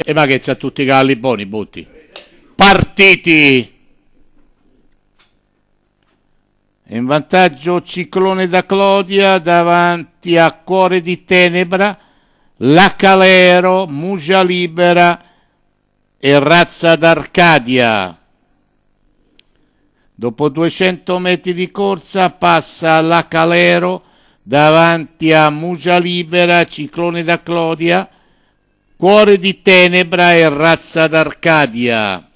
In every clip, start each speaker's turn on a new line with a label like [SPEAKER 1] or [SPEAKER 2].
[SPEAKER 1] E ma che c'ha tutti i galli buoni, butti. Partiti! In vantaggio Ciclone da Clodia davanti a Cuore di Tenebra, La Calero, Mugia Libera e Razza d'Arcadia. Dopo 200 metri di corsa passa La Calero davanti a Mugia Libera, Ciclone da Clodia, Cuore di Tenebra e Razza d'Arcadia.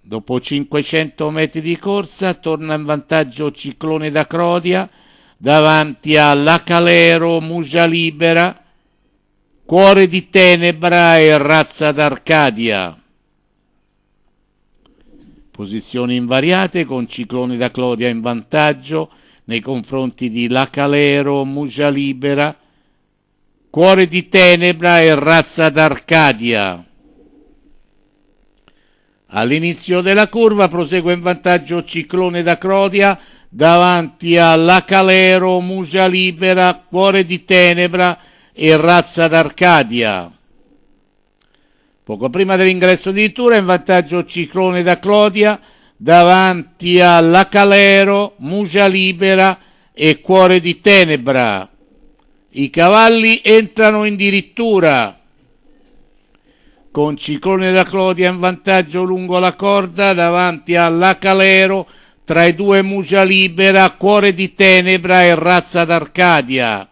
[SPEAKER 1] Dopo 500 metri di corsa torna in vantaggio Ciclone da Crodia davanti a La Calero, Mugia Libera, Cuore di Tenebra e Razza d'Arcadia. Posizioni invariate con Ciclone da Clodia in vantaggio nei confronti di La Calero, Mugia Libera, Cuore di Tenebra e Razza d'Arcadia. All'inizio della curva prosegue in vantaggio Ciclone da Crodia davanti alla Calero, Musa Libera, Cuore di Tenebra e Razza d'Arcadia. Poco prima dell'ingresso di Tura in vantaggio Ciclone da Clodia davanti alla Calero, Musa Libera e Cuore di Tenebra. I cavalli entrano in dirittura con Ciclone da Clodia in vantaggio lungo la corda davanti alla Calero tra i due Mugia Libera, Cuore di Tenebra e Razza d'Arcadia.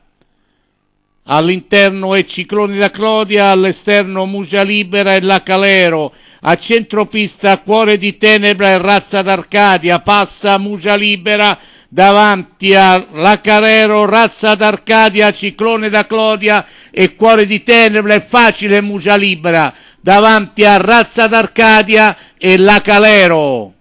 [SPEAKER 1] All'interno è Ciclone da Clodia, all'esterno Mugia Libera e La Calero. A centropista Cuore di Tenebra e Razza d'Arcadia. Passa Mugia Libera davanti alla Carero, razza d'Arcadia, ciclone da Clodia e cuore di tenebra e facile mugia libera davanti a razza d'Arcadia e la Calero.